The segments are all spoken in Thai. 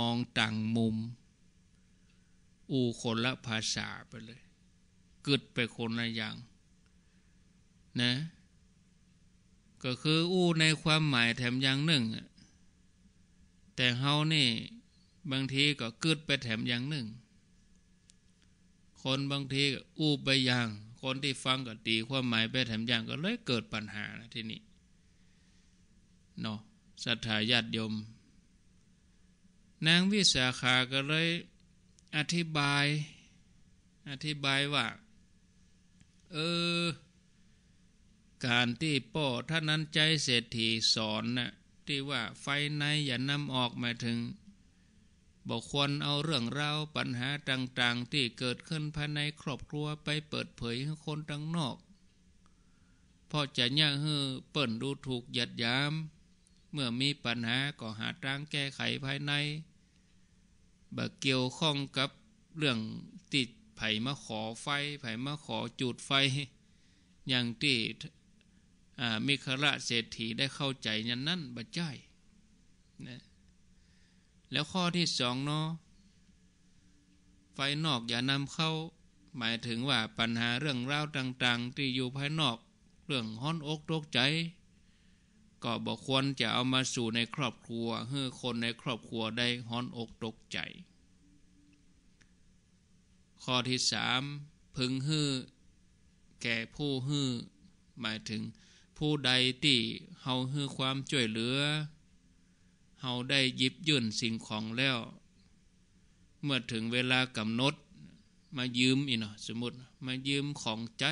มองต่างมุม อูคนละภาษาไปเลยกึดไปคนละอย่างนะ ก็คืออู้ในความหมายแถมอย่างหนึ่ง แต่เฮานี่บางทีก็กึดไปแถมอย่างหนึ่ง คนบางทีก็อู้ไปอย่าง คนที่ฟังก็ตีความหมายไปแถมอย่างก็เลยเกิดปัญหานะที่นี่เนาะสัทธาญาติโยมนางวิสาขาก็เลยอธิบาย อธิบายว่า เออ การที่ป่อท่านนั้นใจเศรษฐีสอนนะ่ะ ที่ว่าไฟในอย่านำออกมาถึงบอกควรเอาเรื่องราวปัญหาต่างๆที่เกิดขึ้นภายในครอบครัวไปเปิดเผยให้คนทั้งนอกพอจะย่าเฮือเปิ่นดูถูกหยัดยาม เมื่อมีปัญหา ก็หาทางแก้ไขภายในบเกี่ยวข้องกับเรื่องติดไผ่มาขอไฟ ไผ่มาขอจุดไฟ อย่างที่มิคระเศรษฐีได้เข้าใจยันนั้นบัจจนะแล้วข้อที่สองเนาะ ไฟนอกอย่านำเข้า หมายถึงว่าปัญหาเรื่องราวต่างๆ ที่อยู่ภายนอกเรื่องห้อนอกตกใจ ก็บอกควรจะเอามาสู่ในครอบครัวเห้อคนในครอบครัวได้ห้อนอกตกใจข้อที่สาม พึงฮื้อแก่ผู้ฮื้อหมายถึงผู้ใดที่เฮาฮื้อความช่วยเหลือ เฮาได้ยิบยื่นสิ่งของแล้วเมื่อถึงเวลากำหนด มายืมอีเนาะสมมติมายืมของใจ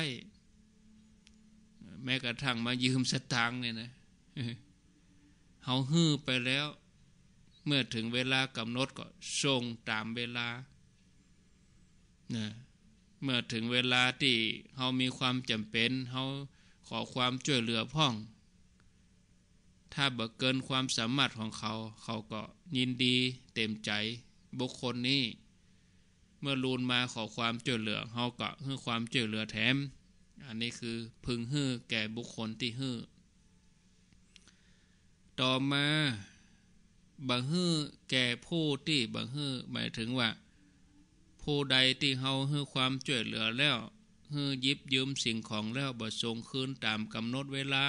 แม้กระทั่งมายืมสตางค์เนี่ยนะเฮาฮื้อไปแล้ว เมื่อถึงเวลากำหนด ก็ส่งตามเวลานะเมื่อถึงเวลาที่เขามีความจำเป็นเขาขอความช่วยเหลือพ่องถ้าเบิกเกินความสามารถของเขา เขาก็ยินดีเต็มใจ บุคคลนี้ เมื่อลูนมาขอความช่วยเหลือเขาก็ให้ความช่วยเหลือแถมอันนี้คือพึงฮื้อแก่บุคคลที่ฮื้อต่อมาบังฮื้อแก่ผู้ที่บังฮื้อหมายถึงว่าผู้ใดที่เฮาให้ความช่วยเหลือแล้วให้ยิบยืมสิ่งของแล้วบ่ส่งคืนตามกำหนดเวลา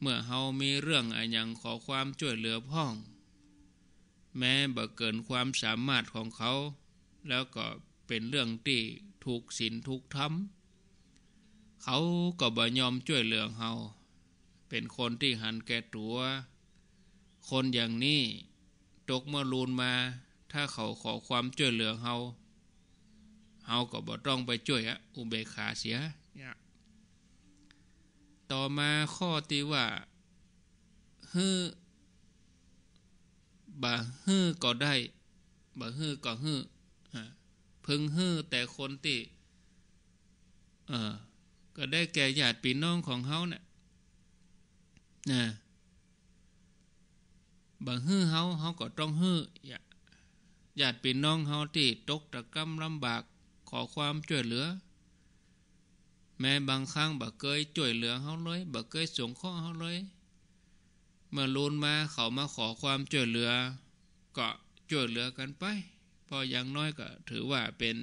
เมื่อเฮามีเรื่องอะยังขอความช่วยเหลือพ้อง แม้บ่เกินความสามารถของเขา แล้วก็เป็นเรื่องที่ถูกศีลถูกธรรมเขาก็บ่ยอมช่วยเหลือเฮาเป็นคนที่หันแก่ตัว คนอย่างนี้ตกเมื่อลูนมาถ้าเขาขอความช่วยเหลือเฮาเฮาก็บ่ต้องไปช่วยอะอุเบกขาเสียต่อมาข้อที่ว่าเฮือบะฮือก็ได้บะฮือก็เฮื้อพึงเฮือแต่คนที่เออก็ได้แก่ญาติพี่น้องของเฮาเนะ่ยนะบเฮือเฮาเฮาก็ต้องเฮืออย่าญาติพี่น้องเฮาที่ตกตะกำลำบากขอความช่วยเหลือ แม้บางครั้งบ่เคยช่วยเหลือเฮาเลยบ่เคยส่งข้อเฮาเลย เมื่อลูนมาเขามาขอความช่วยเหลือ ก็ช่วยเหลือกันไป พออย่างน้อยก็ถือว่าเป็น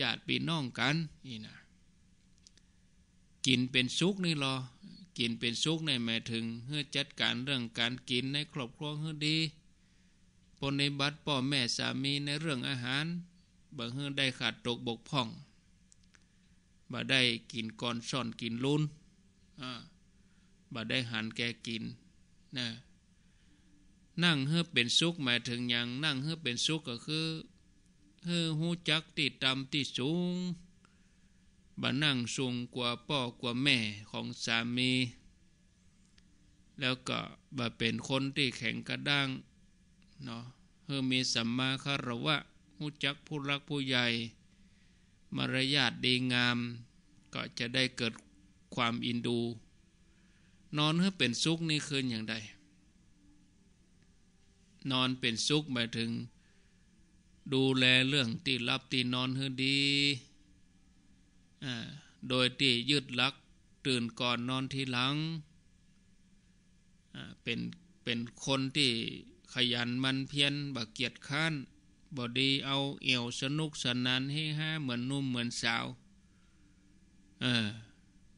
ญาติพี่น้องกันนี่นะกินเป็นซุกนี่รอกินเป็นซุกในหมายถึงเพื่อจัดการเรื่องการกินในครอบครัวเฮ้ดีปนิบัติ พ่อแม่สามีในเรื่องอาหารบางเฮือได้ขาดตกบกพร่อง บ่ได้กินก่อนซ่อนกินลุนบ่ได้หันแกกินนะนั่งเฮือเป็นสุข หมายถึงอย่างนั่งเฮือเป็นสุขก็คือเฮือหูจักติดตำติดสูง บ่นั่งสูงกว่าพ่อกว่าแม่ของสามี แล้วก็บ่เป็นคนที่แข็งกระด้างเนาะเฮอมีสัมมาคารวะหูจักผู้รักผู้ใหญ่มารยาทดีงาม ก็จะได้เกิดความอินดู นอนเหือเป็นสุขนี่คืนอย่างใด นอนเป็นสุขหมายถึง ดูแลเรื่องตีรับตีนอนเพือดี โดยที่ยืดลักตื่นก่อนนอนทีหลังเป็นเป็นคนที่ขยันมันเพียนบกเกียจข้านบอดีเอาเอี่ยวสนุกสนานให้ห้าเหมือนนุ่มเหมือนสาวเออ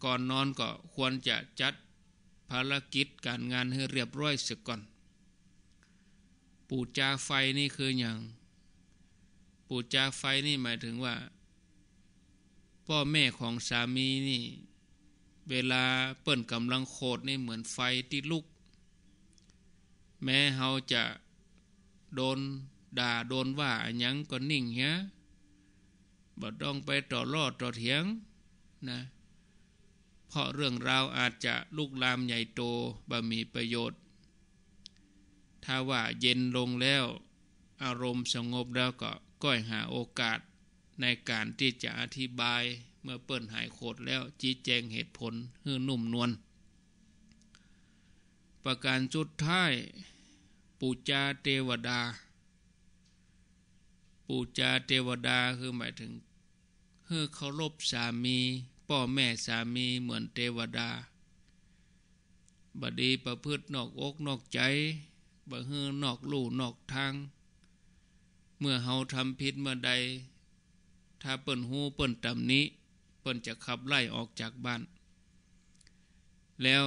ก่อนนอนก็ควรจะจัดภารกิจการงานให้เรียบร้อยเสียก่อน ปูจาไฟนี่คืออย่างปูจาไฟนี่หมายถึงว่า พ่อแม่ของสามีนี่ เวลาเปิ่นกำลังโคดนี่เหมือนไฟที่ลุกแม้เฮาจะโดนด่าโดนว่าอยังก็นิ่งเฮยบ่ต้องไปต่อรอดต่อเถียงนะ เพราะเรื่องราวอาจจะลุกลามใหญ่โต บ่ มีประโยชน์ ถ้าว่าเย็นลงแล้ว อารมณ์สงบแล้วก็ก้อยหาโอกาสในการที่จะอธิบายเมื่อเปิ้นหายโคดแล้วชี้แจงเหตุผลให้นุ่มนวลประการสุดท้าย ปูจาเทวดา ปูจาเทวดา คือหมายถึงเฮือเคารพสามีพ่อแม่สามีเหมือนเทวดา บดีประพฤตินอกอกนอกใจ บ่เฮือนอกลู่นอกทาง เมื่อเฮาทำผิดเมื่อใด ถ้าเปิ่นหูเปิ่นตำนี้ เปิ่นจะขับไล่ออกจากบ้าน แล้ว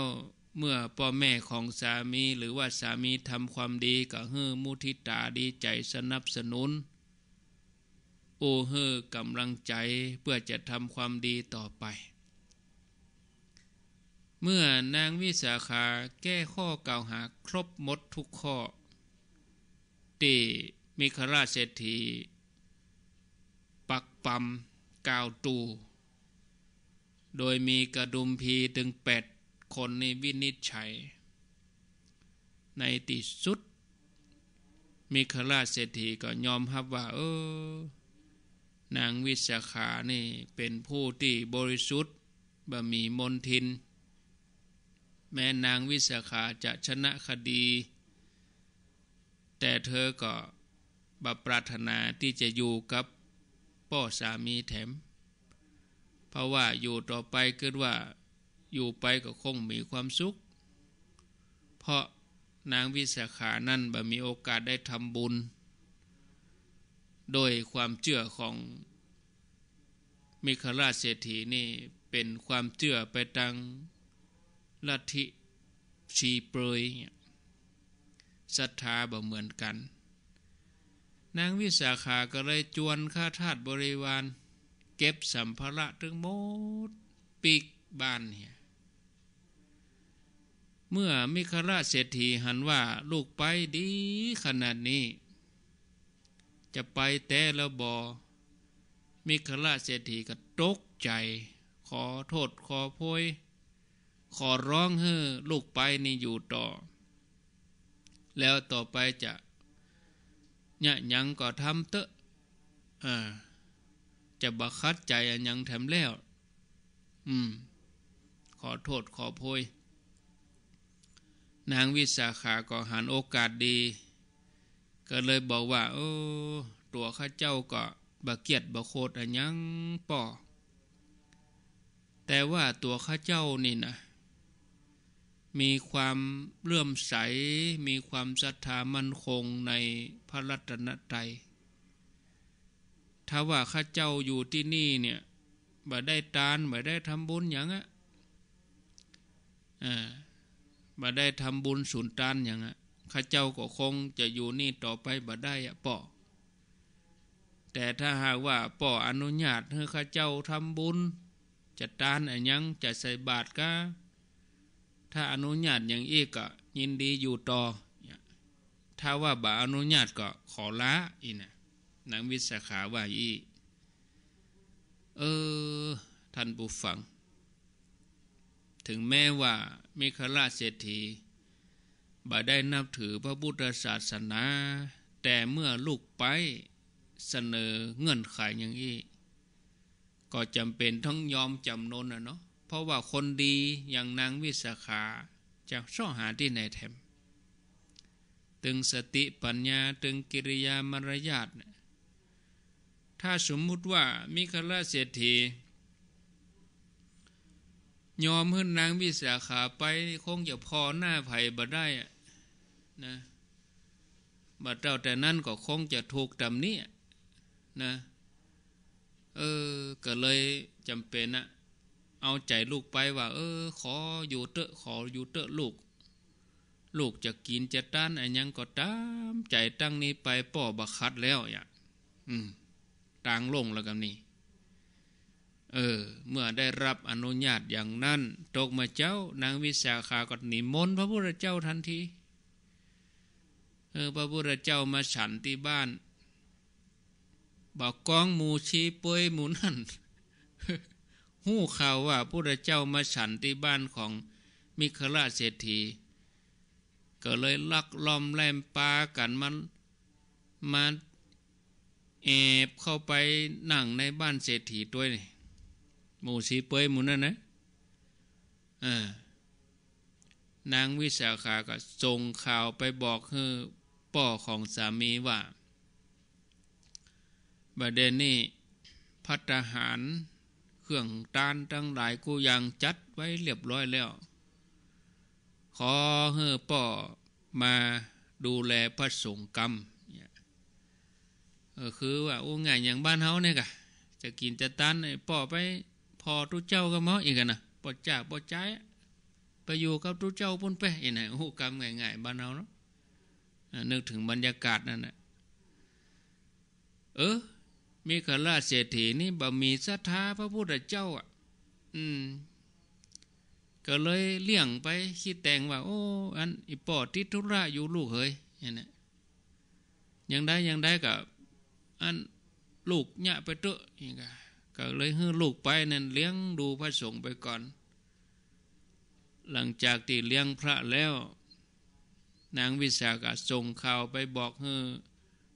เมื่อพ่อแม่ของสามีหรือว่าสามีทำความดีก็เฮือมุทิตาดีใจสนับสนุนโอเฮือกำลังใจเพื่อจะทำความดีต่อไป เมื่อนางวิสาขาแก้ข้อกล่าวหาครบ หมดทุกข้อตีมิคราชเศรษฐี ปักปั๊มกาวตู โดยมีกระดุมพีถึงแปดคนในวินิจฉัย ในติสุดมิคราชเศรษฐีก็ยอมรับว่าเออนางวิสาขานี่เป็นผู้ที่บริสุทธิ์บ่ มีมนทิน แม้นางวิสาขาจะชนะคดี แต่เธอก็บปรารถนาที่จะอยู่กับพ่อสามีแถม เพราะว่าอยู่ต่อไปคิดว่าอยู่ไปก็คงมีความสุข เพราะนางวิสาขานั่นบ่ มีโอกาสได้ทำบุญ โดยความเชื่อของ มิคราชเศรษฐีนี่เป็นความเชื่อไปตังลัทธิชีเปรยศรัทธาบ่เหมือนกัน นางวิสาขาก็เลย จวนข้าทาสบริวาร เก็บสัมภาระถึงหมดปีกบ้านเนี่ยเมื่อมิคราชเศรษฐีหันว่า ลูกไปดีขนาดนี้ จะไปแต่แล้วบอมิคราชเศรษฐีก็ตกใจ ขอโทษ ขอโพยขอร้องเฮ้อลูกไปนี่อยู่ต่อ แล้วต่อไปจะเนี่ยยังก็ทำเตอะจะบัคัดใจยังแถมแล้ว อืม ขอโทษขอโพยนางวิสาขาก็หันโอกาสดี ก็เลยบอกว่า โอ้ ตัวข้าเจ้าก็บะเกียดบะโคดอนยังป่อ แต่ว่าตัวข้าเจ้านี่นะมีความเลื่อมใส มีความศรัทธามั่นคงในพระรัตนตรัยถ้าว่าข้าเจ้าอยู่ที่นี่เนี่ย บ่ได้ทานบ่ได้ทำบุญอย่างอะ่ะอ่าบ่ได้ทำบุญสุนทานอย่างน้ข้าเจ้าก็คง จะอยู่นี่ต่อไปบ่ได้อะป่อแต่ถ้าหากว่าป่ออนุญาตให้ข้าเจ้าทำบุญ จะทานอะยัง จะใส่บาตรก็ถ้าอนุญาตอย่างอีกก็ยินดีอยู่ต่อถ้าว่าบ่อนุญาตก็ขอละอีนะนางวิสาขาว่าอีเออ ท่านบุฟัง ถึงแม้ว่ามิคราชเศรษฐีบ่ได้นับถือพระพุทธศาสนา แต่เมื่อลูกไปเสนอเงื่อนไขอย่างนี้ ก็จำเป็นต้องยอมจำนนนะเนาะ เพราะว่าคนดีอย่างนางวิสาขาจะช่อหาที่ไหนแถมตึงสติปัญญาตึงกิริยามารยาทถ้าสมมุติว่า มิคราเศรษฐียอมเพื่อนนางวิสาขาไป คงจะพอหน้าไผ่บ่ได้ นะบัดเจ้าแต่นั่นก็คงจะถูกจำนี้นะ เออ ก็เลยจำเป็นนะ เอาใจลูกไปว่า เออ ขออยู่เตอะ ขอ อยู่เตอะลูก ลูกจะกินจะต้านอันยัง ก็ตาม ใจตั้งนี้ไปป่อบักคัดแล้วอย่างอืมต่างลงแล้วกันนี่เออเมื่อได้รับอนุญาตอย่างนั้นตกมาเจ้านางวิสาขาก็นิมนต์พระพุทธเจ้าทันทีเออพระพุทธเจ้ามาฉันที่บ้านบอกกองหมูชีเปยหมูนั่นหู้ข่าวว่าพระพุทธเจ้ามาฉันที่บ้านของมิคราชเศรษฐี ก็เลยลักลอมแลมปากันมันมาแอบเข้าไปนั่งในบ้านเศรษฐีด้วยนี่หมูสีเปยหมูนั่นนะนางวิสาขาก็ส่งข่าวไปบอกเฮอป่อของสามีว่าบดเดนนี่พัฒหารเครื่องตานทั้งหลายกูยังจัดไว้เรียบร้อยแล้ว ขอเฮอป่อมาดูแลพระสงฆ์กรรม คือว่าโอ้ง่ายอย่างบ้านเฮาเนี่ยกะจะกินจะตันไอ้ป่อไปพอทุเจ้าก็มาอีกนะปอดจากปอดใจไปอยู่กับทุเจ้า พุ่นไปย่านไหมโอ้กรรมง่ายๆบ้านเราเนาะนึกถึงบรรยากาศนั่นแหละเออมีขราชเศรษฐีนี่บ่มีศรัทธาพระพุทธเจ้าอ่ะอืมก็เลยเลี่ยงไปคิดแต่งว่า โอ้อัน อีปอดทิทุระอยู่ลูกเฮยอย่างนี้ยังได้ยังได้กับอันลูกเนี่ยไปเตอะอย่างไงก็เลยให้ลูกไปนั่นเลี้ยงดูพระสงฆ์ไปก่อน หลังจากที่เลี้ยงพระแล้ว นางวิสากาส่งข่าวไปบอกให้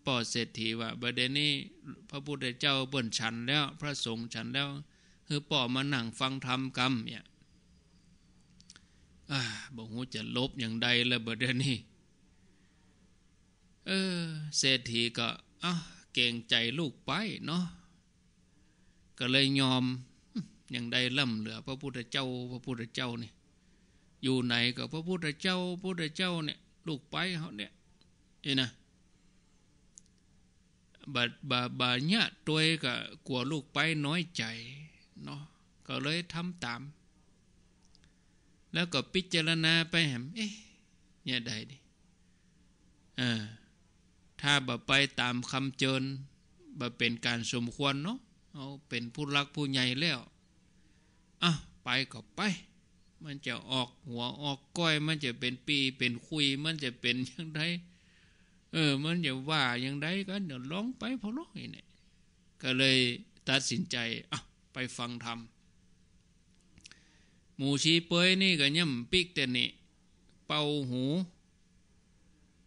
ป่อเศรษฐีว่าบรเดนี้ พระพุทธเจ้าเบิ่นฉันแล้ว พระสงฆ์ฉันแล้วฮือป่อมานั่งฟังธรรมกรรม เนี่ยบอกหูจะลบอย่างใดละปบเดนนี้เออ เศรษฐีก็อ้าเก่งใจลูกไปเนาะก็เลยยอมอย่างใดล่ำเหลือ พระพุทธเจ้า พระพุทธเจ้านี่อยู่ไหนกับพระพุทธเจ้าพระพุทธเจ้า เนี่ย ลูกไปเขาเนี่ยนี่นะบาบาบาเนี่ยตัวก็กลัวลูกไปน้อยใจเนาะก็เลยทำตาม แล้วก็พิจารณาไปแหมเอ๊ยเนี่ยใดดิเออถ้าบ่ไปตามคำเจิญบ่เป็นการสมควรเนาะเขาเป็นผู้รักผู้ใหญ่แล้ว อ่ะไปก็ไป มันจะออกหัวออกก้อย มันจะเป็นปีเป็นคุย มันจะเป็นยังไงเออ มันจะว่ายังไงก็เดี๋ยวร้องไปพอร้องย่งนี้ก็เลยตัดสินใจอ่ะไปฟังธรรมหมูชีเปยนี่ก็ย่ำปิกแต่นี่เป่าหู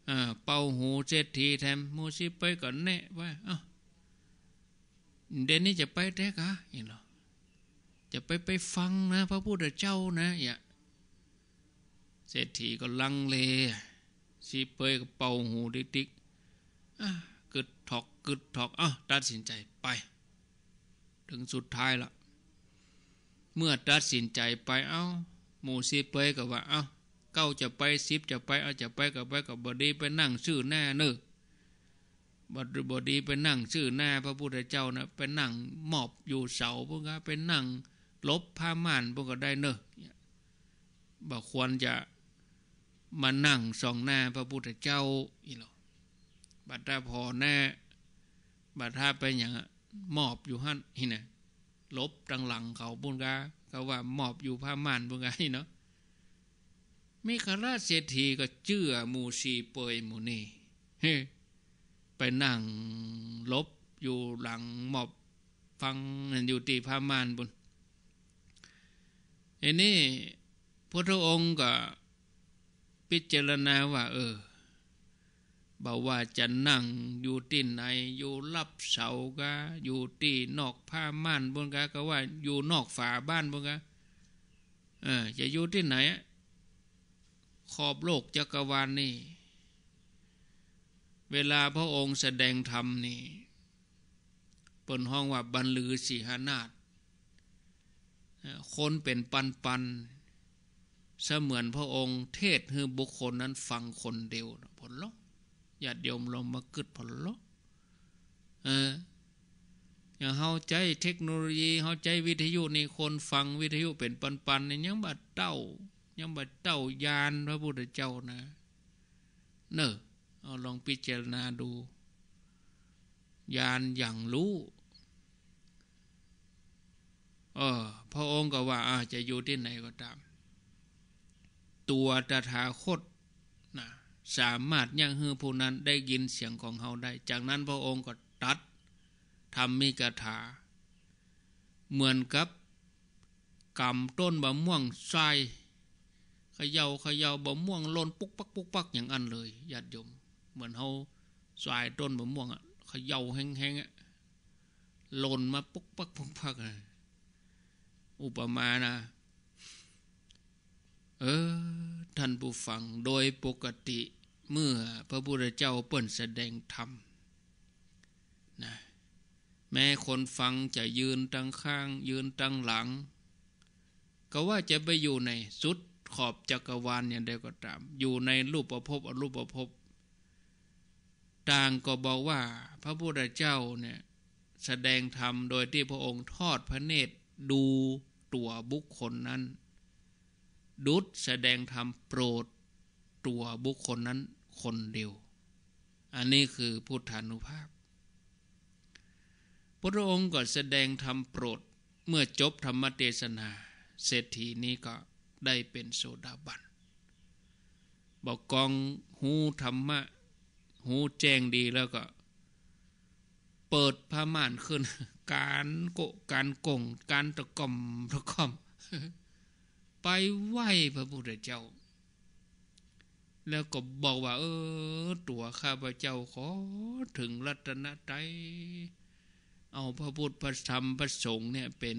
อ่า เป่าหูเจ็ดทีแถมหมูชีเปยก็แนไว่าอ่ะเดนนี่จะไปแท้กะอย่างเราจะไปไปฟังนะ พระพุทธเจ้านะอย่าเศรษฐีก็ลังเลสีเปยก็เป่าหูดิ๊กติ๊กกึดถอกกึดถอกอ้าตัดสินใจไป ถึงสุดท้ายละ เมื่อตัดสินใจไป เอ้า หมูซีเปยก็ว่า เอ้า เก้าจะไปซิบจะไป เอาจะไปก็ไปกับบดี ไปนั่งชื่อแน่เนือบริบดีไปนั่งชื่อหน้าพระพุทธเจ้านะไปนั่งหมอบอยู่เสาพวกก็ไปนั่ง ลบผ้าม่านพวกก็ได้เนอะบอกควรจะมานั่งส่องหน้าพระพุทธเจ้าอีหรอบัตราพอหน้าบัตราไปอย่างหมอบอยู่หันนี่นะลบตังหลังเขาบุญกาเขาว่าหมอบอยู่ผ้าม่านบุญกานี่เนาะมิคราเศรษฐีก็เชื่อมูสีเปยมูนีไปนั่งลบ อยู่หลังหมอบฟังอยู่ตีพามานบุญอันนี้พระองค์ ก็ พิจารณาว่าเออบอกว่าจะนั่ง อยู่ที่ไหนอยู่รับเสากะอยู่ที่นอกผ้าม่านบนกะก็ว่าอยู่นอกฝาบ้านบนกะจะอยู่ที่ไหนขอบโลกจักรวาลนนี่เวลาพระองค์แสดงธรรมนี่ปนห้องว่าบรรลือสีหานาฏคนเป็นปันปันเสมือนพระองค์เทศให้บุคคลนั้นฟังคนเดียวผลลก่าเดียมลงมากึดผลลกเอออย่าเเ้าใจเทคโนโลยีเ้าใจวิทยุนี่คนฟังวิทยุเป็นปันปันนยังบัดเต้า ยังบัดเต้ายานพระพุทธเจ้านะ เนอะเอาลองพิจารณาดูยานอย่างรู้เออพระองค์ก็ว่าจะอยู่ที่ไหนก็ตาม ตัวตถาคตนะสามารถยังฮือผู้นั้นได้ยินเสียงของเขาได้ จากนั้นพระองค์ก็ตัดทำมีกถา เหมือนกับกำต้นบะม่วงใส่เขยา่าเขย่าบะม่วงล่นปุ๊กปักปุ๊กปักอย่างอันเลยญาติโยมเหมือนเขาสายต้นมะม่วงอ่ะเขายาแห้งๆอ่ะหล่นมาปุ๊กปักพง๊ักอ่ะอุปมานะ เออท่านผู้ฟังโดยปกติเมื่อพระพุทธเจ้าเปิ่นแสดงธรรมนะแม้คนฟังจะยืนตั้งข้าง ยืนตั้งหลัง ก็ว่าจะไปอยู่ในสุดขอบจักรวาลอย่างเดียวก็ตาม อยู่ในรูปประพบอรูปประพบต่างก็บอกว่าพระพุทธเจ้าเนี่ย แสดงธรรมโดยที่พระองค์ทอดพระเนตรดูตัวบุคคลนั้น ดุดแสดงธรรมโปรดตัวบุคคลนั้นคนเดียว อันนี้คือพุทธานุภาพ พระองค์ก็แสดงธรรมโปรดเมื่อจบธรรมเทศนาเศรษฐีนี้ก็ได้เป็นโสดาบันบอกกองหูธรรมะหูแจ้งดีแล้วก็ เปิดผ้าม่านขึ้น การโกการกงการตะกอมตะกอมไปไหว้ พระพุทธเจ้า แล้วก็บอกว่าเออตัวข้าพระเจ้า ขอถึงรัตนตรัยเอาพระพุทธพระธรรมพระสงฆ์เนี่ย เป็น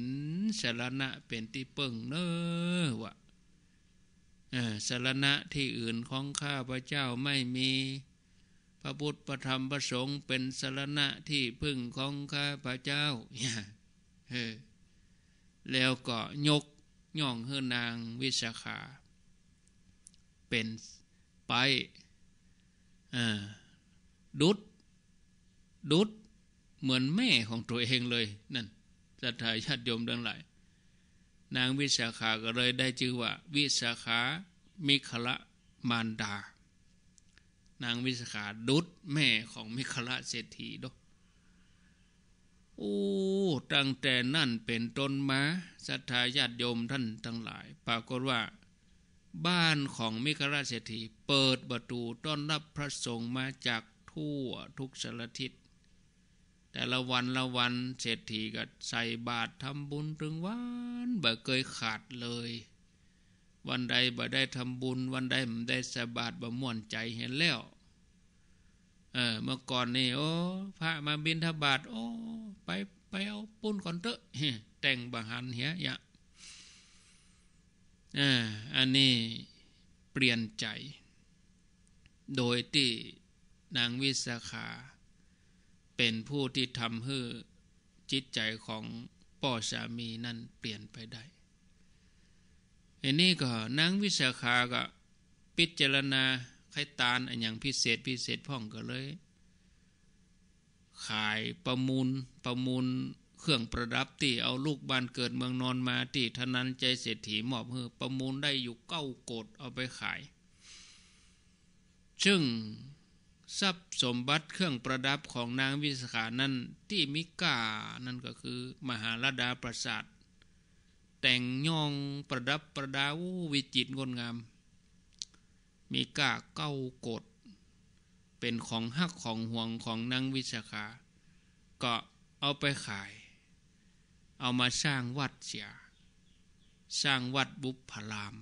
สารณะเป็นที่เปิ่งเนอวะสารณะที่อื่นของข้าพระเจ้าไม่มีพระพุทธพระธรรมพระสงฆ์เป็นสรณะที่พึ่งของข้าพระเจ้าเออแล้วก็ ยกย่องเฮนางวิสาขา เป็นไปดุดดุดเหมือนแม่ของตัวเองเลย นั่นสัตยาติยมดังหล นางวิสาขาก็เลยได้ชื่อว่า วิสาขา มิขละมารดานางวิสขาดุดแม่ของมิคละเศรษฐีดกโอ้ตั้งแต่นั่นเป็นต้นมาสัทธาญาติโยมท่านทั้งหลาย ปรากฏว่า บ้านของมิคละเศรษฐี เปิดประตูต้อนรับพระสงฆ์มาจากทั่วทุกสารทิศ แต่ละวันละวันเศรษฐีก็ใส่บาตรทำบุญถึงวันบ่เคยขาดเลยวันใดบ่ได้ทำบุญ วันใดมันได้สบาดบ่ม่วนใจเห็นแล้วเออเมื่อก่อนนี่โอ้พระมาบินทบาทโอ้ไปไปเอาปุ้นก่อนเถอะ แต่งบังหันเหียยะเอออันนี้เปลี่ยนใจ โดยที่นางวิสาขา เป็นผู้ที่ทำให้จิตใจของป่อสามีนั่นเปลี่ยนไปได้อันนี้ก็นางวิสาขาก็พิจารณาไข่ตาลอันอย่างพิเศษพิเศษพ่องก็เลย ขายประมูลประมูลเครื่องประดับที่เอาลูกบ้านเกิดเมืองนอนมาที่ทนันใจเศรษฐีมอบเฮอประมูลได้อยู่เก้าโกดเอาไปขายซึ่งทรัพย์สมบัติเครื่องประดับของนางวิสาขานั้นที่มิกานั่นก็คือมหาลดาปราสาทแต่งย่องประดับประดาววิจิตรงดงาม มีก้าเก้ากดเป็นของหักของห่วงของนางวิสาขา ก็เอาไปขาย เอามาสร้างวัดเสียสร้างวัดบุพราม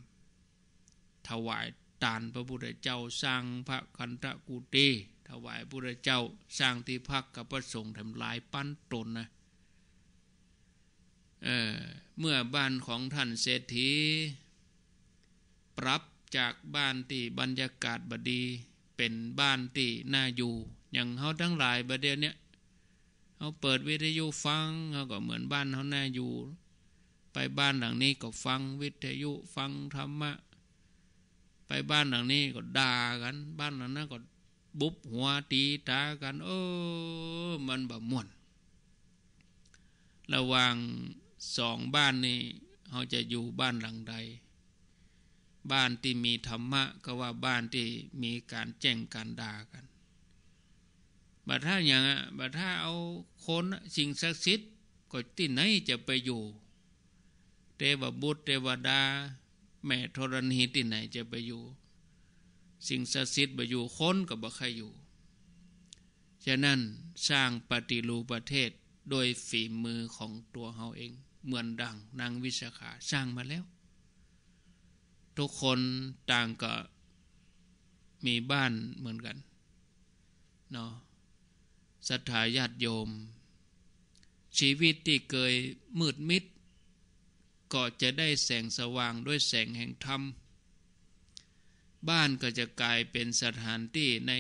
ถวายตานพระพุทธเจ้าสร้างพระคันธกุฏิถวายพระพุทธเจ้าสร้างที่พักกับพระสงฆ์ทำลายปั้นตนนะเเมื่อบ้านของท่านเศรษฐี ปรับจากบ้านที่บรรยากาศบดี เป็นบ้านที่น่าอยู่ อย่างเขาทั้งหลายประเดี๋ยวนี้เขาเปิดวิทยุฟังเขาก็เหมือนบ้านเขาน่าอยู่ ไปบ้านหลังนี้ก็ฟังวิทยุฟังธรรมะไปบ้านหลังนี้ก็ด่ากัน บ้านหลังนั้นก็บุบหัวตีตากันโอ้ มันแบบมวน ระวังสองบ้านนี้เขาจะอยู่บ้านหลังใด บ้านที่มีธรรมะก็ว่าบ้านที่มีการแจ้งการด่ากันบัดถ้าอย่างบัดถ้าเอาคนสิ่งศักดิ์สิทธิ์ก็ที่ไหนจะไปอยู่ เทวบุตรเทวดา แม่ธรณีที่ไหนจะไปอยู่ สิ่งศักดิ์สิทธิ์ไปอยู่คนก็บ่ใครอยู่ ฉะนั้นสร้างปฏิรูปประเทศโดยฝีมือของตัวเราเองเหมือนดังนางวิสาขาสร้างมาแล้ว ทุกคนต่างก็มีบ้านเหมือนกันเนาะศรัทธาญาติโยม ชีวิตที่เคย มืดมิด ก็จะได้แสงสว่างด้วยแสงแห่งธรรม บ้านก็จะกลายเป็นสถานที่ใน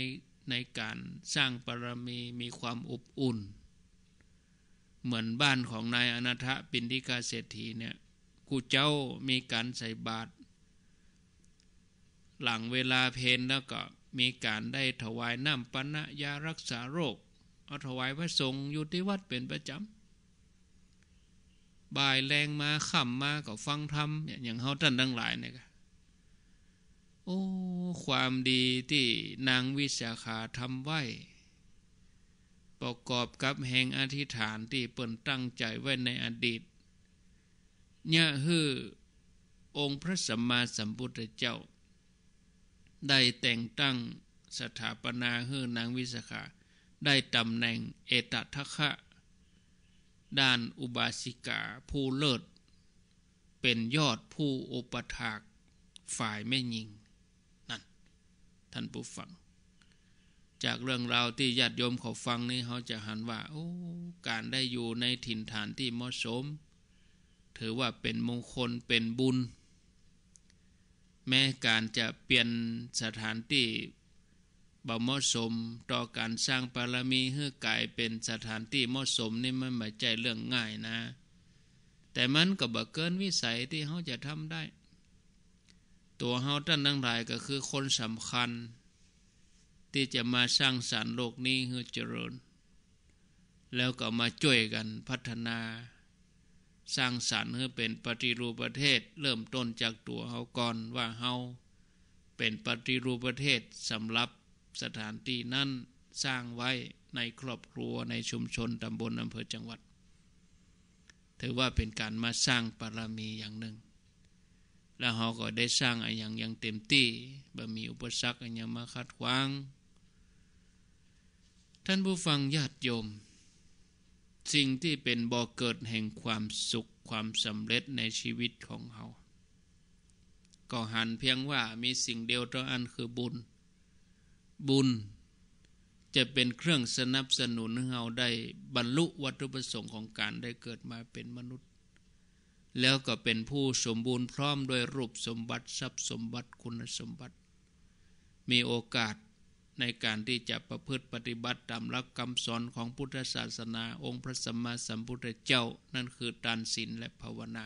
ในการสร้างปรมีมีความอบอุ่นเหมือนบ้านของนายอนาถปินทิกาเศรษฐีเนี่ย กูเจ้ามีการใส่บาตรหลังเวลาเพนแล้วก็ มีการได้ถวายน้ำปนะยารักษาโรค เอาถวายพระสงฆ์อยู่ที่วัดเป็นประจำบ่ายแรงมาขำมาก็ฟังธรรมอย่างเขาท่านทั้งหลายเนี่ยโอ้ความดีที่นางวิสาขาทำไว้ประกอบกับแห่งอธิษฐานที่เปิ่นตั้งใจไว้ในอดีตเนี่ยฮือองค์พระสัมมาสัมพุทธเจ้า ได้แต่งตั้งสถาปนาฮือนางวิสาขาได้ตำแหน่งเอตทัคคะ ด้านอุบาสิกาผู้เลิศ เป็นยอดผู้อุปถากฝ่ายแม่ยิง นั่นท่านผู้ฟังจากเรื่องราวที่ญาติโยมเขาฟังนี่เขาจะหันว่าโอ้การได้อยู่ในถิ่นฐานที่เหมาะสม ถือว่าเป็นมงคลเป็นบุญ แม้การจะเปลี่ยนสถานที่บ่เหมาะสมต่อการสร้างปารมีให้กลายเป็นสถานที่เหมาะสมนี่มันไม่ใช่เรื่องง่ายนะ แต่มันก็บ่เกินวิสัยที่เขาจะทำได้ ตัวเขาท่านทั้งหลายก็คือคนสำคัญที่จะมาสร้างสารรค์โลกนี้ให้เจริญแล้วก็มาช่วยกันพัฒนา สร้างสารรค์ให้เป็นปฏิรูปประเทศเริ่มต้นจากตัวเฮาก่อนว่าเฮาเป็นปฏิรูปประเทศสำหรับสถานที่นั้นสร้างไว้ในครอบครัวในชุมชนตำบลอำเภอจังหวัด ถือว่าเป็นการมาสร้างปารมีอย่างหนึ่ง แล้วเขาก็ได้สร้างอย่างอย่างเต็มที่บ่มีอุปสรรคอ่างมาขัดขวางท่านผู้ฟังญาติโยม สิ่งที่เป็นบ่อเกิดแห่งความสุขความสำเร็จในชีวิตของเราก็หันเพียงว่ามีสิ่งเดียวเท่าอันคือบุญ บุญจะเป็นเครื่องสนับสนุนให้เราได้บรรลุวัตถุประสงค์ของการได้เกิดมาเป็นมนุษย์ แล้วก็เป็นผู้สมบูรณ์พร้อมโดยรูปสมบัติทรัพย์สมบัติคุณสมบัติ มีโอกาสในการที่จะประพฤติปฏิบัติตามหลักคำสอนของพุทธศาสนาองค์พระสัมมาสัมพุทธเจ้านั่นคือทานศีลและภาวนา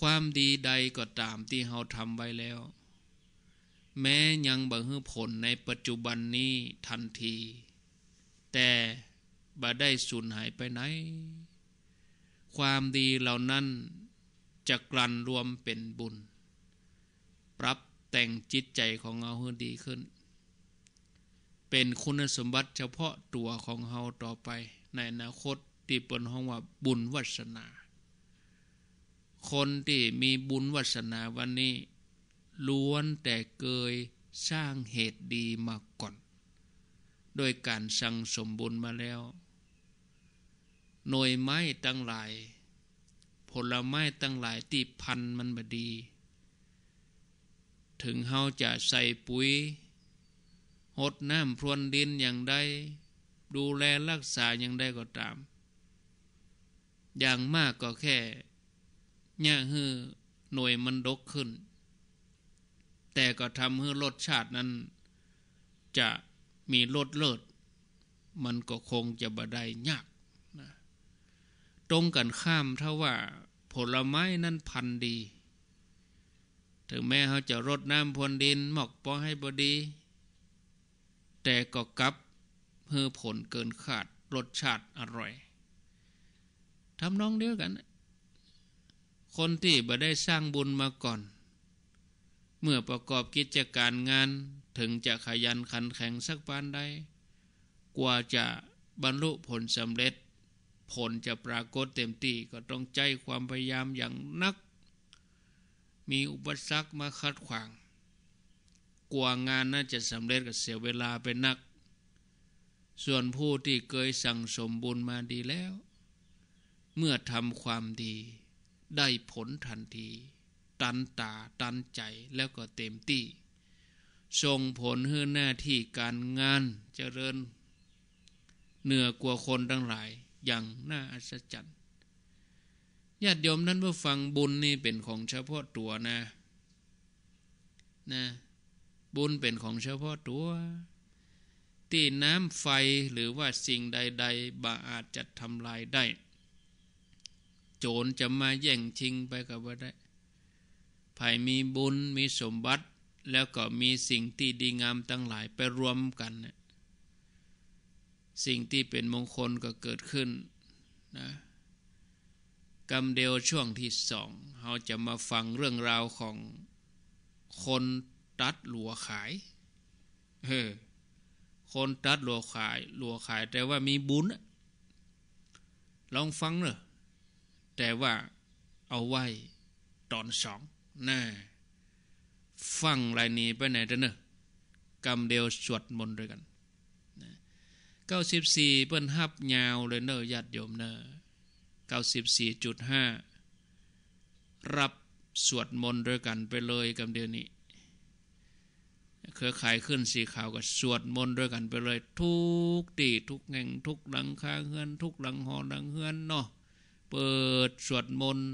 ความดีใดก็ตามที่เราทำไว้แล้ว แม้ยังบังเฮผลในปัจจุบันนี้ทันที แต่บ่ได้สูญหายไปไหน ความดีเหล่านั้นจะกลั่นรวมเป็นบุญ ปรับแต่งจิตใจของเราให้ดีขึ้น เป็นคุณสมบัติเฉพาะตัวของเราต่อไปในอนาคตที่เป็นห้องว่าบุญวัสนา คนที่มีบุญวัสนาวันนี้ ล้วนแต่เกยสร้างเหตุดีมาก่อน โดยการสั่งสมบุญมาแล้ว หน่วยไม้ตั้งหลาย ผลไม้ตั้งหลายที่พันมันบดีถึงเฮาจะใส่ปุ๋ย หดน้ำพรวนดินอย่างใด ดูแลรักษาอย่างใดก็ตาม อย่างมากก็แค่ห่าฮือหน่วยมันดกขึ้น แต่ก็ทำให้รสชาตินั้นจะมีรสเลิศ มันก็คงจะบดได้ยากนะ ตรงกันข้ามถ้าว่าผลไม้นั้นพันดีถึงแม้เขาจะรดน้ำพรวนดิน หมอกปอให้บดี แต่ก็กลับ เพื่อผลเกินขาดรสชาติอร่อยทำน้องเดียวกัน คนที่บ่ได้สร้างบุญมาก่อน เมื่อประกอบกิจการงานถึงจะขยันขันแข็งสักปานใด กว่าจะบรรลุผลสำเร็จ ผลจะปรากฏเต็มที่ก็ต้องใจความพยายามอย่างนักมีอุปสรรคมาขัดขวางกลัวงานน่าจะสำเร็จก็เสียเวลาไปนัก ส่วนผู้ที่เคยสั่งสมบุญมาดีแล้ว เมื่อทำความดี ได้ผลทันที ตันตาตันใจแล้วก็เต็มที่ส่งผลให้หน้าที่การงานเจริญ เหนือกว่าคนทั้งหลายอย่างน่าอัศจรรย์ญาติโยมนั้นเมื่อฟังบุญนี่เป็นของเฉพาะตัวนะนะบุญเป็นของเฉพาะตัวที่น้ำไฟหรือว่าสิ่งใด ๆบาอาจจะทำลายได้ โจรจะมาแย่งชิงไปกับว่าได้ภายมีบุญมีสมบัติ แล้วก็มีสิ่งที่ดีงามตั้งหลายไปรวมกันนะสิ่งที่เป็นมงคลก็เกิดขึ้น นะกำเดียวช่วงที่สองเราจะมาฟังเรื่องราวของคนตัดหลัวขายเออคนตัดหลัวขายหลัวขายแต่ว่ามีบุญลองฟังเนอะแต่ว่าเอาไว้ตอนสองน่ฟังรายนี้ไปไหนเนอะกำเดียวสวดมนต์ด้วยกันเก้าสิบสี่เปิ้นฮับยาวเลยเนอะญาติโยมเนอะ94.5 รับสวดมนต์ด้วยกันไปเลยกับเดี๋ยวนี้ เครือข่ายขึ้นสีขาวก็สวดมนต์ด้วยกันไปเลยทุกตีทุกแห่งทุกหลังคาเฮือนทุกหลังหอหลังเฮือนเนาะเปิดสวดมนต์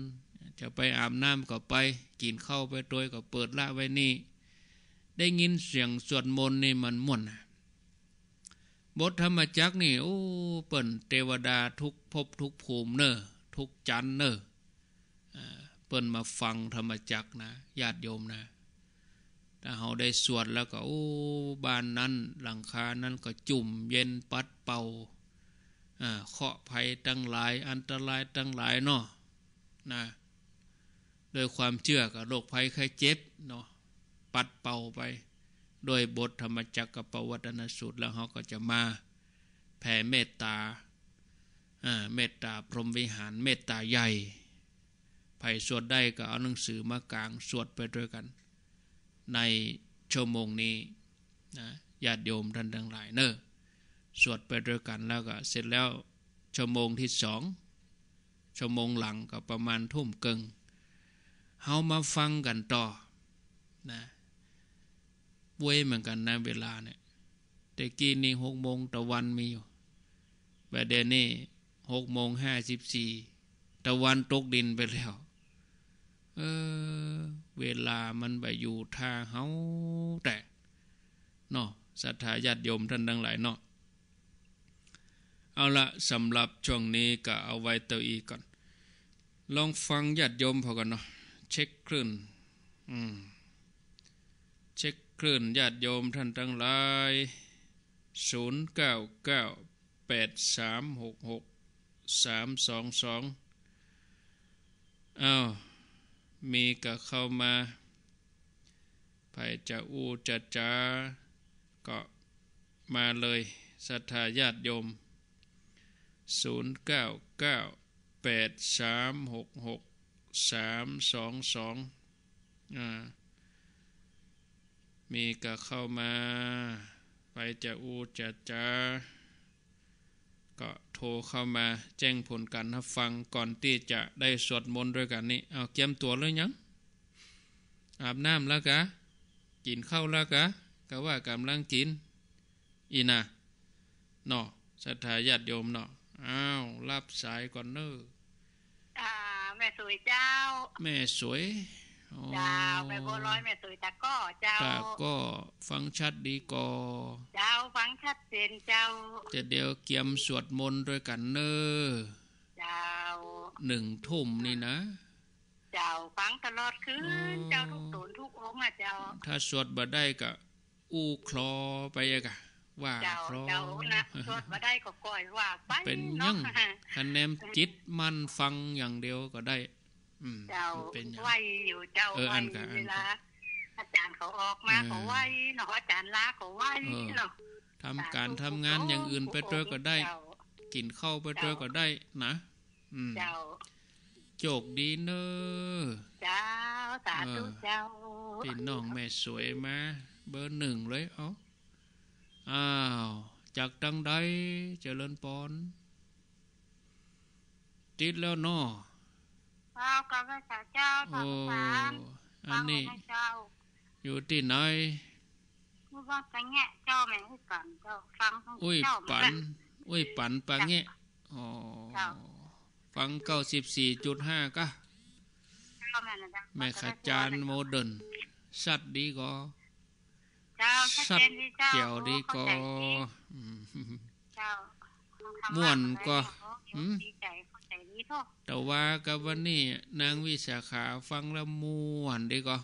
จะไปอาบน้ำก็ไป กินข้าวไปตัวก็เปิดละไว้นี่ได้ยินเสียงสวดมนต์นี่มันม่วนนะบทธรรมจักนี่โอ้เปิ่นเทวดาทุกภพทุกภูมิเนอทุกจันเนอเปิ่นมาฟังธรรมจักนะญาติโยมนะ ถ้าเราได้สวดแล้วก็โอ้บ้านนั้น หลังคานั้นก็จุ่มเย็นปัดเป่าเคาะภัยตั้งหลาย อันตรายตั้งหลายเนาะนะ โดยความเชื่อกับโรคภัยไข้เจ็บเนาะปัดเป่าไปด้วยบทธรรมจักรปวัตนสูตรแล้วเขาก็จะมาแผ่เมตตาเมตตาพรหมวิหารเมตตาใหญ่ไผ่สวดได้ก็เอาหนังสือมากลางสวดไปด้วยกัน ในชั่วโมงนี้นะญาติโยมท่านทั้งหลายเนอะสวดไปด้วยกันแล้วก็ เสร็จแล้วชั่วโมงที่สองชั่วโมงหลังก็ประมาณทุ่มเกิงเฮามาฟังกันต่อนะเว้เหมือนกันในเวลาเนี่ย แต่กี้นี่หกโมงตะวันมีอยู่แต่เดี๋ยวนี้หกโมงห้าสิบสี่ตะวันตกดินไปแล้วเออเวลามันไปอยู่ท่าเฮาแต่เนาะศรัทธาญาติโยมท่านทั้งหลายเนาะเอาละสำหรับช่วงนี้ก็เอาไว้เตอีก่อน ลองฟังญาติโยมพอกันเนาะเช็คคลื่นอืมคลื่นญาติโยมท่านทั้งหลาย0998366322 เอา้ามีกับเข้ามาไผจะอูจะจาก็มาเลย ศรัทธาญาติโยม 0998366322อ่าณีก็เข้ามาไปจะอูจะจาก็โทรเข้ามาแจ้งผลการนับฟังก่อนที่จะได้สวดมนต์ด้วยกันนี้เอาเกียมตัวเลยยังอาบน้ำแล้วกะ กินข้าวแล้วกะ ก็ว่ากำลังกิน อีนะเนาะสัทธาญาติโยมเนาะอ้าว รับสายก่อนเนอ้อแม่สวยเจ้า แม่สวยจ้าไปโบร้อยแม่สวยตะก้อเจ้าก็ฟังชัดดีก่อเจ้าฟังชัดเจนเจ้าจะเดี๋ยวเกียมสวดมนต์ด้วยกันเนอเจ้าหนึ่งทุ่มนี่นะ เจ้าฟังตลอดคืนเจ้าทุกตนทุกองอ่ะเจ้าถ้าสวดบ่ได้ก็อู้คลอไปกะว่าคลอเจ้านะสวดบ่ได้ก็ก่อยว่าไปเป็นยังคะแนนจิตมันฟังอย่างเดียวก็ได้เจ้าไหวอยู่เจ้าไหวเวลาอาจารย์เขาออกมาเขาไหวเนาะอาจารย์ลาเขาไหวเนาะทำการทำงานอย่างอื่นไปด้วยก็ได้ กินข้าวไปด้วยก็ได้นะเจ้าโจกดีเนอเจ้าสาธุเจ้าพี่น้องแม่สวยมาเบอร์หนึ่งเลยเอาอ้าวจากตังใดเจริญปอนติดแล้วนาะเจ้ากพระเจ้าทำสาอันนี้อยู่ที่ไหนว่าปังแงะเจ้าแม่ให้ปันเจ้าฟังอุ้ยปันอุ้ยปันปังแงะอ๋อฟังเก้าสิบสี่จุดห้าก็แม่ขจานโมเดิร์นสัตดีก็สัตเจียวดีก็ม่วนก็แต่ว่ากับวันนี้นางวิสาขาฟังละมวนดีก็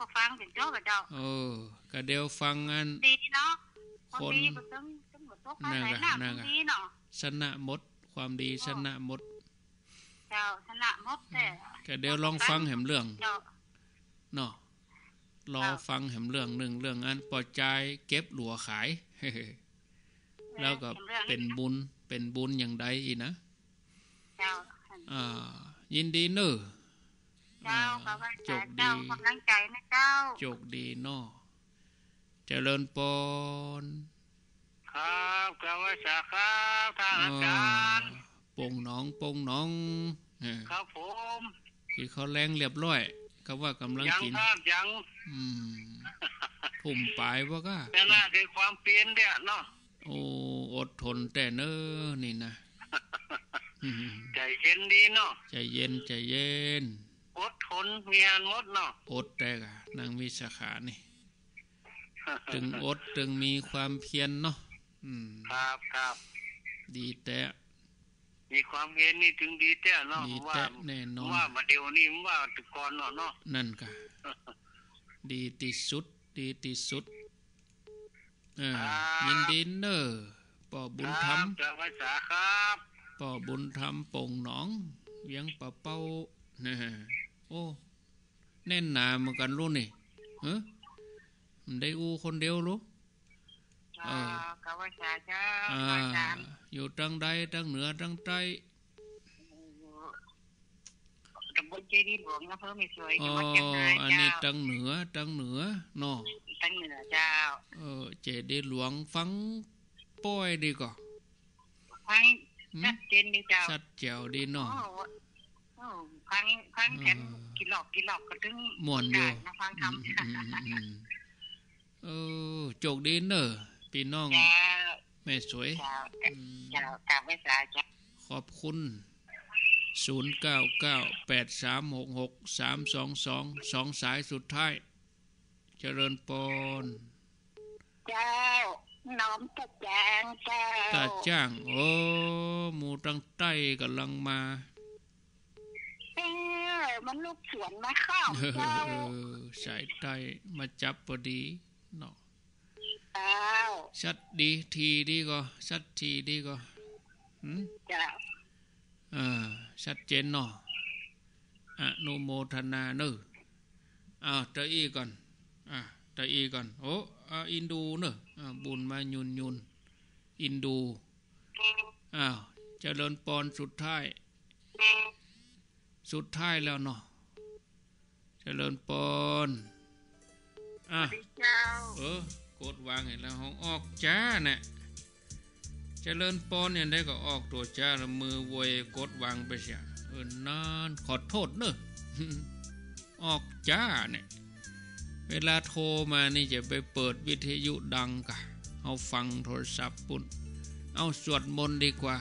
ก็ฟังเป็นเจ้ากับเจ้าเออก็เดี๋ยวฟังอัน ดีเนาะคนนั่งอะนั่งอะชนะมดความดีชนะมดเจ้าชนะมดแต่ก็เดี๋ยวลองฟังแหมเรื่อง เนาะรอฟังแหมเรื่องหนึ่งเรื่องอันปล่อยใจเก็บหลัวขาย แล้วก็เป็นบุญเป็นบุญอย่างใดอีนะจ้ายินดีเนอเจ้าขอบคุเจ้าจ้กำลงใจนะเจ้าจกดีเนอเจริญปนครับกาวสาครับทางอาจารย์ปงน้องปงน้องครับผมคือเขาแรงเรียบร้อยกาว่ากำลังกินยังครับยังทุ่มปลายว่าก็แต่น่าคือความเปลี่ยนเดี่ยเนาะโอ้อดทนแต่เนอนี่นะใจเย็นดีเนาะใจเย็นใจเย็นอดทนมีงานอดเนาะอดแต่กะนางวิสาขานี่ถึงอดถึงมีความเพียรเนาะครับครับดีแต่มีความเพียรนี่ถึงดีแต่เนาะว่าแน่นอนว่ามาเดี๋ยวนี้ว่าตะกอนเนาะเนาะนั่นกะดีที่สุด ดีที่สุดอ่ายินดีเนอะอบุญธรรมจำภาษาครับป่อบุญธรรมป่งหนองยังป่าเป้าเนีะโอ้แน่นหนาเหมือนกันรู้นี่ฮะได้อูคนเดียวรู้เออกับภาษาเ้าอยู่ตังใดตังเหนือตังใต้ตำบลเจดีหลวงอำเภอไม่สวยจังอันนี้ตังเหนือตังเหนือเนาะตังเหนือเจ้าเออเจดีหลวงฟังป้อยดีก่อฟังชัดเจนดีเจ้าชัดเจีวดีเนาะฟังฟังแถมกี่หลอกกี่หลอกก็ถึงม่วนอยู่มาฟังทำเออโจกดีเนอะพี่น้องแม่สวย้าาไม่สายขอบคุณศูนย์เก้าเก้าแปดสามหกหกสามสองสองสองสายสุดท้าย เจริญปอนเจ้าน้อมตัจางเจ้าตัจางโอ้หมูตังใต้กำลังมาเออมันลูกสวนมาข้าวเจ้าสายใต้มาจับพอดีเนาะชัดดีทีดีก็ชัดทีดีก็อ่าชัดเจนเนาะอนุโมทนาเนออ้าเตอีก่อนอ่ะเตอีก่อนโอ้อินดูเนอะบุญมายุนยุนอินดูอ้าวเจริญปอนสุดท้ายสุดท้ายแล้วเนาะเจริญปอนอ่ะเออกดวางเห็นแล้วห้องออกจ้าเนะี่ยเจริญปอนเนี่ยได้ก็ออกตัวจ้าละมือเวยกดวางไปเสียเออนานขอโทษเนอะออกจ้าเนี่ยเวลาโทรมานี่จะไปเปิดวิทยุดังกะเอาฟังโทรศัพท์ปุ่น เอาสวดมนต์ดีกว่า